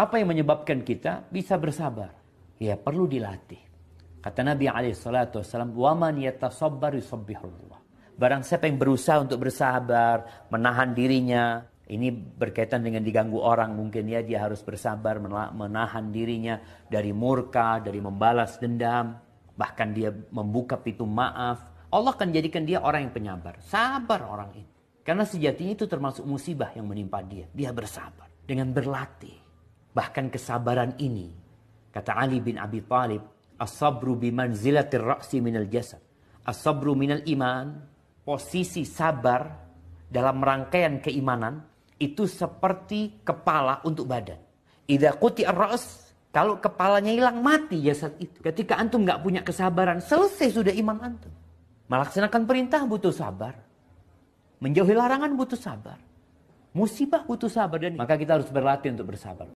Apa yang menyebabkan kita bisa bersabar? Ya perlu dilatih. Kata Nabi SAW, Waman yatasabbar yusabbihullah. Barang siapa yang berusaha untuk bersabar, menahan dirinya, ini berkaitan dengan diganggu orang mungkin ya dia harus bersabar menahan dirinya dari murka, dari membalas dendam, bahkan dia membuka pintu maaf. Allah akan jadikan dia orang yang penyabar. Sabar orang ini. Karena sejatinya itu termasuk musibah yang menimpa dia. Dia bersabar dengan berlatih. Bahkan kesabaran ini, kata Ali bin Abi Thalib, as-sabru bimanzilatir ra'si minal jasad. As-sabru minal iman, posisi sabar dalam rangkaian keimanan itu seperti kepala untuk badan. Ida kuti ar kalau kepalanya hilang mati jasad itu. Ketika antum nggak punya kesabaran, selesai sudah iman antum. Melaksanakan perintah butuh sabar. Menjauhi larangan butuh sabar. Musibah butuh sabar dan maka kita harus berlatih untuk bersabar.